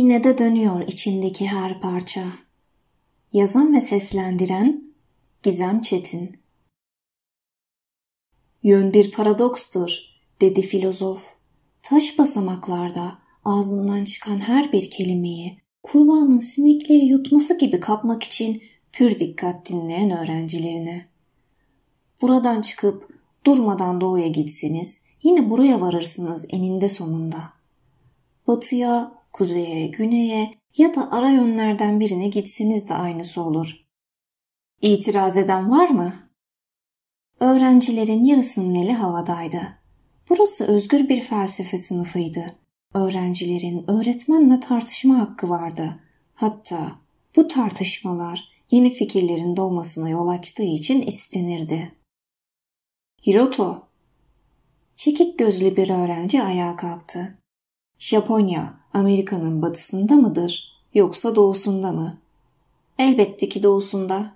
Yine de dönüyor içindeki her parça. Yazan ve seslendiren Gizem Çetin Yön bir paradokstur, dedi filozof. Taş basamaklarda ağzından çıkan her bir kelimeyi kurbanın sinekleri yutması gibi kapmak için pür dikkat dinleyen öğrencilerine. Buradan çıkıp durmadan doğuya gitsiniz, yine buraya varırsınız eninde sonunda. Batıya, kuzeye, güneye ya da ara yönlerden birine gitseniz de aynısı olur. İtiraz eden var mı? Öğrencilerin yarısının eli havadaydı. Burası özgür bir felsefe sınıfıydı. Öğrencilerin öğretmenle tartışma hakkı vardı. Hatta bu tartışmalar yeni fikirlerin doğmasına yol açtığı için istenirdi. Hiroto Çekik gözlü bir öğrenci ayağa kalktı. Japonya Amerika'nın batısında mıdır yoksa doğusunda mı? Elbette ki doğusunda.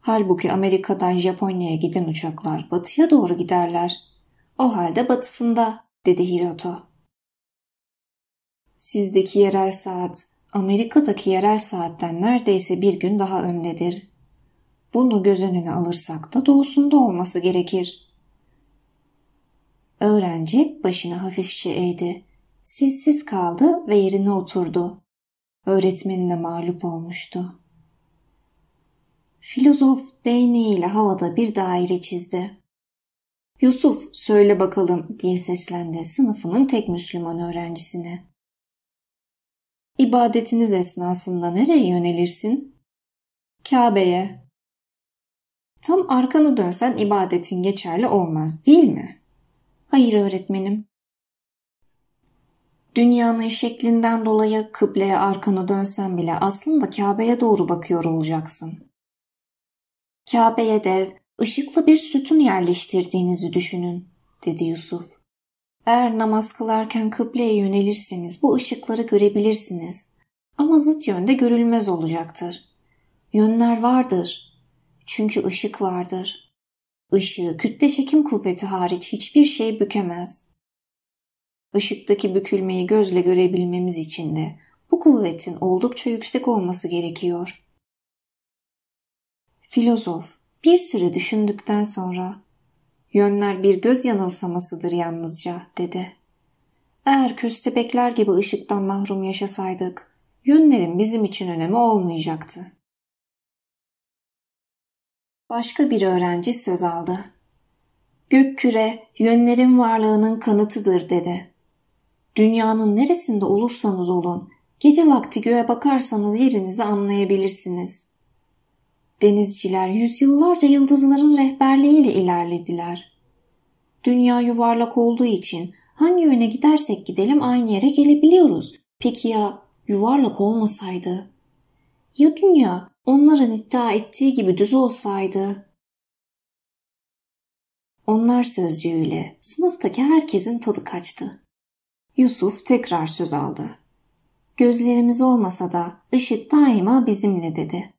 Halbuki Amerika'dan Japonya'ya giden uçaklar batıya doğru giderler. O halde batısında, dedi Hiroto. Sizdeki yerel saat, Amerika'daki yerel saatten neredeyse bir gün daha öndedir. Bunu göz önüne alırsak da doğusunda olması gerekir. Öğrenci başını hafifçe eğdi sessiz kaldı ve yerine oturdu. Öğretmenine mağlup olmuştu. Filozof değneğiyle havada bir daire çizdi. Yusuf söyle bakalım diye seslendi sınıfının tek Müslüman öğrencisine. İbadetiniz esnasında nereye yönelirsin? Kabe'ye. Tam arkanı dönsen ibadetin geçerli olmaz değil mi? Hayır öğretmenim. Dünyanın şeklinden dolayı kıbleye arkanı dönsen bile aslında Kabe'ye doğru bakıyor olacaksın. Kabe'ye dev, ışıklı bir sütun yerleştirdiğinizi düşünün, dedi Yusuf. Eğer namaz kılarken kıbleye yönelirseniz bu ışıkları görebilirsiniz. Ama zıt yönde görülmez olacaktır. Yönler vardır. Çünkü ışık vardır. Işığı kütle çekim kuvveti hariç hiçbir şey bükemez. Işıktaki bükülmeyi gözle görebilmemiz için de bu kuvvetin oldukça yüksek olması gerekiyor. Filozof bir süre düşündükten sonra "Yönler bir göz yanılsamasıdır yalnızca." dedi. "Eğer köstebekler gibi ışıktan mahrum yaşasaydık, yönlerin bizim için önemi olmayacaktı." Başka bir öğrenci söz aldı. Gök küre yönlerin varlığının kanıtıdır dedi. Dünyanın neresinde olursanız olun, gece vakti göğe bakarsanız yerinizi anlayabilirsiniz. Denizciler yüzyıllarca yıldızların rehberliğiyle ilerlediler. Dünya yuvarlak olduğu için hangi yöne gidersek gidelim aynı yere gelebiliyoruz. Peki ya yuvarlak olmasaydı? Ya dünya onların iddia ettiği gibi düz olsaydı? Onlar sözcüğüyle sınıftaki herkesin tadı kaçtı. Yusuf tekrar söz aldı. Gözlerimiz olmasa da ışık daima bizimle dedi.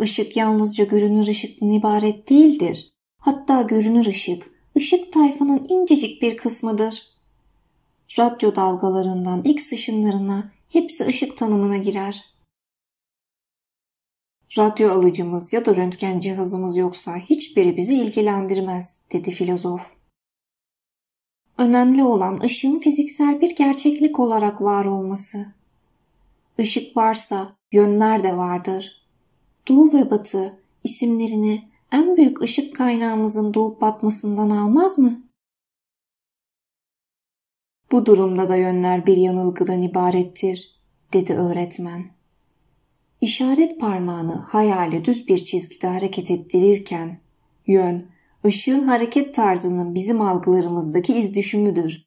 Işık yalnızca görünür ışıktan ibaret değildir. Hatta görünür ışık, ışık tayfanın incecik bir kısmıdır. Radyo dalgalarından X ışınlarına hepsi ışık tanımına girer. Radyo alıcımız ya da röntgen cihazımız yoksa hiçbiri bizi ilgilendirmez, dedi filozof. Önemli olan ışığın fiziksel bir gerçeklik olarak var olması. Işık varsa yönler de vardır. Doğu ve batı isimlerini en büyük ışık kaynağımızın doğup batmasından almaz mı? Bu durumda da yönler bir yanılgıdan ibarettir, dedi öğretmen. İşaret parmağını hayali düz bir çizgide hareket ettirirken yön Işığın hareket tarzının bizim algılarımızdaki iz düşümüdür.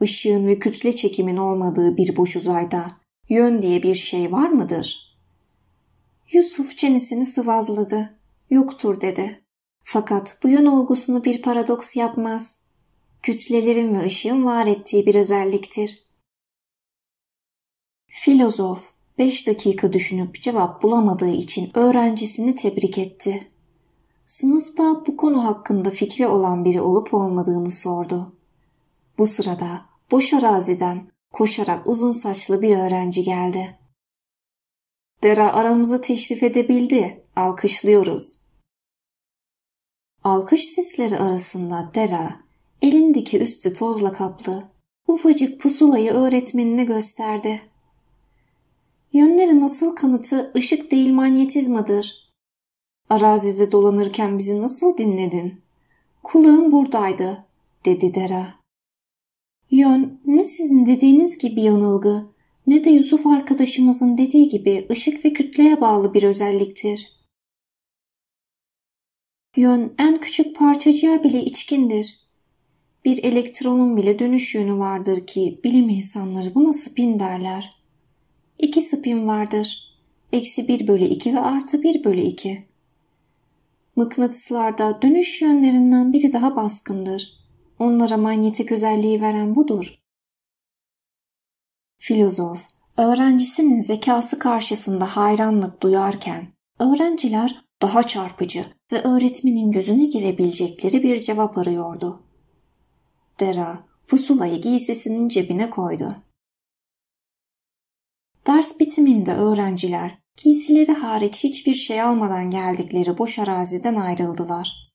Işığın ve kütle çekimin olmadığı bir boş uzayda yön diye bir şey var mıdır? Yusuf çenesini sıvazladı. Yoktur dedi. Fakat bu yön olgusunu bir paradoks yapmaz. Kütlelerin ve ışığın var ettiği bir özelliktir. Filozof 5 dakika düşünüp cevap bulamadığı için öğrencisini tebrik etti. Sınıfta bu konu hakkında fikri olan biri olup olmadığını sordu. Bu sırada boş araziden koşarak uzun saçlı bir öğrenci geldi. Dera aramızı teşrif edebildi, alkışlıyoruz. Alkış sesleri arasında Dera, elindeki üstü tozla kaplı, ufacık pusulayı öğretmenine gösterdi. Yönleri nasıl kanıtı ışık değil manyetizmadır. Arazide dolanırken bizi nasıl dinledin? Kulağım buradaydı, dedi Dera. Yön ne sizin dediğiniz gibi yanılgı ne de Yusuf arkadaşımızın dediği gibi ışık ve kütleye bağlı bir özelliktir. Yön en küçük parçacığa bile içkindir. Bir elektronun bile dönüş yönü vardır ki bilim insanları buna spin derler. İki spin vardır. Eksi bir bölü iki ve artı bir bölü iki. Mıknatıslarda dönüş yönlerinden biri daha baskındır. Onlara manyetik özelliği veren budur. Filozof, öğrencisinin zekası karşısında hayranlık duyarken, öğrenciler daha çarpıcı ve öğretmenin gözüne girebilecekleri bir cevap arıyordu. Dera, pusulayı giysisinin cebine koydu. Ders bitiminde öğrenciler Giysileri hariç hiçbir şey almadan geldikleri boş araziden ayrıldılar.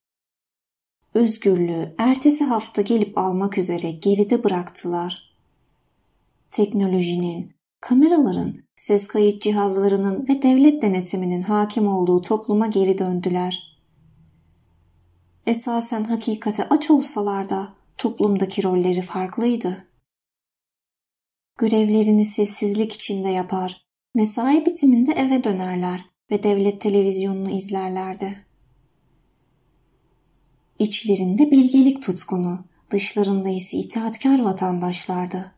Özgürlüğü ertesi hafta gelip almak üzere geride bıraktılar. Teknolojinin, kameraların, ses kayıt cihazlarının ve devlet denetiminin hakim olduğu topluma geri döndüler. Esasen hakikate aç olsalar da toplumdaki rolleri farklıydı. Görevlerini sessizlik içinde yapar, Mesai bitiminde eve dönerler ve devlet televizyonunu izlerlerdi. İçlerinde bilgelik tutkunu, dışlarında ise itaatkar vatandaşlardı.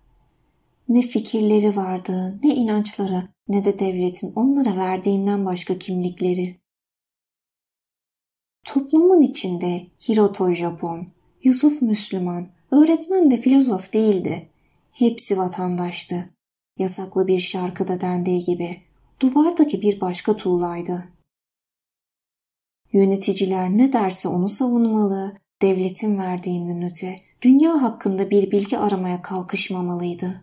Ne fikirleri vardı, ne inançları, ne de devletin onlara verdiğinden başka kimlikleri. Toplumun içinde Hiroto Japon, Yusuf Müslüman, öğretmen de filozof değildi. Hepsi vatandaştı yasaklı bir şarkıda dendiği gibi duvardaki bir başka tuğlaydı. Yöneticiler ne derse onu savunmalı, devletin verdiğinden öte dünya hakkında bir bilgi aramaya kalkışmamalıydı.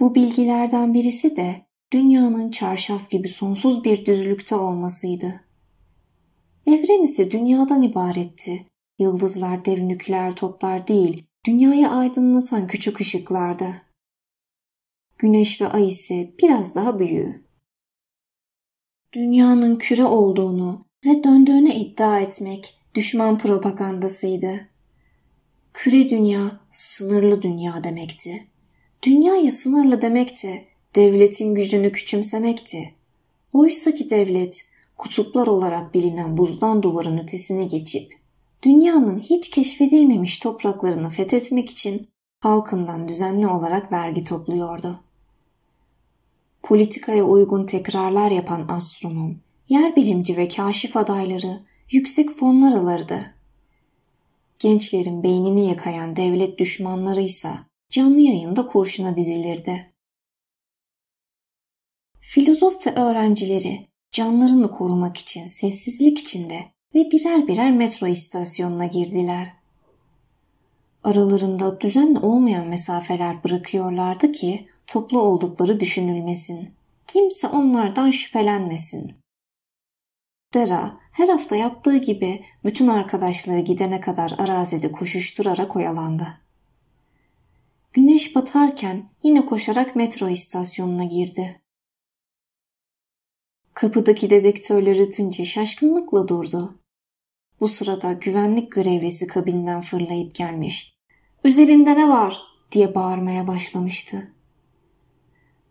Bu bilgilerden birisi de dünyanın çarşaf gibi sonsuz bir düzlükte olmasıydı. Evren ise dünyadan ibaretti. Yıldızlar dev nükleer toplar değil, dünyayı aydınlatan küçük ışıklardı. Güneş ve ay ise biraz daha büyüğü. Dünyanın küre olduğunu ve döndüğünü iddia etmek düşman propagandasıydı. Küre dünya sınırlı dünya demekti. Dünyaya sınırlı demek devletin gücünü küçümsemekti. Oysa ki devlet kutuplar olarak bilinen buzdan duvarın ötesine geçip dünyanın hiç keşfedilmemiş topraklarını fethetmek için halkından düzenli olarak vergi topluyordu politikaya uygun tekrarlar yapan astronom, yer bilimci ve kaşif adayları yüksek fonlar alırdı. Gençlerin beynini yakayan devlet düşmanları ise canlı yayında kurşuna dizilirdi. Filozof ve öğrencileri canlarını korumak için sessizlik içinde ve birer birer metro istasyonuna girdiler. Aralarında düzenli olmayan mesafeler bırakıyorlardı ki toplu oldukları düşünülmesin. Kimse onlardan şüphelenmesin. Dera her hafta yaptığı gibi bütün arkadaşları gidene kadar arazide koşuşturarak oyalandı. Güneş batarken yine koşarak metro istasyonuna girdi. Kapıdaki dedektörler tünce şaşkınlıkla durdu. Bu sırada güvenlik görevlisi kabinden fırlayıp gelmiş. Üzerinde ne var diye bağırmaya başlamıştı.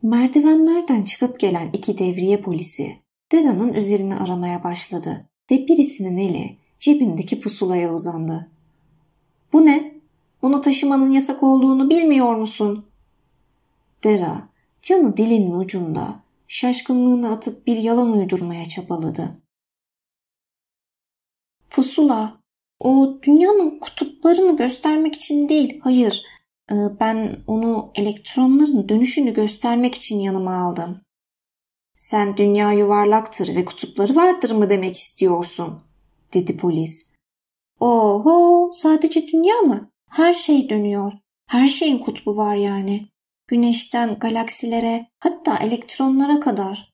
Merdivenlerden çıkıp gelen iki devriye polisi Dera'nın üzerine aramaya başladı ve birisinin eli cebindeki pusulaya uzandı. ''Bu ne? Bunu taşımanın yasak olduğunu bilmiyor musun?'' Dera, canı dilinin ucunda, şaşkınlığını atıp bir yalan uydurmaya çabaladı. Pusula, o dünyanın kutuplarını göstermek için değil, hayır, ee, ben onu elektronların dönüşünü göstermek için yanıma aldım. Sen dünya yuvarlaktır ve kutupları vardır mı demek istiyorsun? dedi polis. Oho sadece dünya mı? Her şey dönüyor. Her şeyin kutbu var yani. Güneşten galaksilere hatta elektronlara kadar.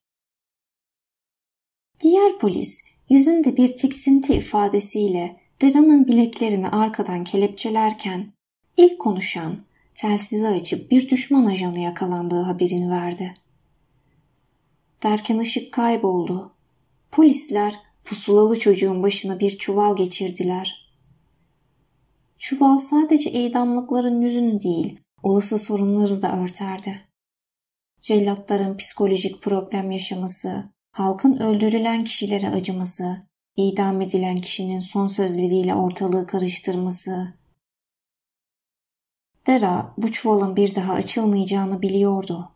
Diğer polis yüzünde bir tiksinti ifadesiyle Deran'ın bileklerini arkadan kelepçelerken ilk konuşan telsizi açıp bir düşman ajanı yakalandığı haberini verdi. Derken ışık kayboldu. Polisler pusulalı çocuğun başına bir çuval geçirdiler. Çuval sadece idamlıkların yüzünü değil, olası sorunları da örterdi. Cellatların psikolojik problem yaşaması, halkın öldürülen kişilere acıması, idam edilen kişinin son sözleriyle ortalığı karıştırması, Dera bu çuvalın bir daha açılmayacağını biliyordu.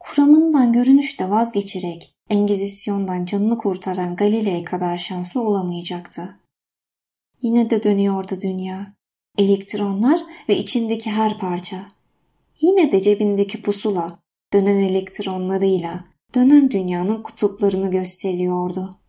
Kuramından görünüşte vazgeçerek Engizisyon'dan canını kurtaran Galile'ye kadar şanslı olamayacaktı. Yine de dönüyordu dünya. Elektronlar ve içindeki her parça. Yine de cebindeki pusula dönen elektronlarıyla dönen dünyanın kutuplarını gösteriyordu.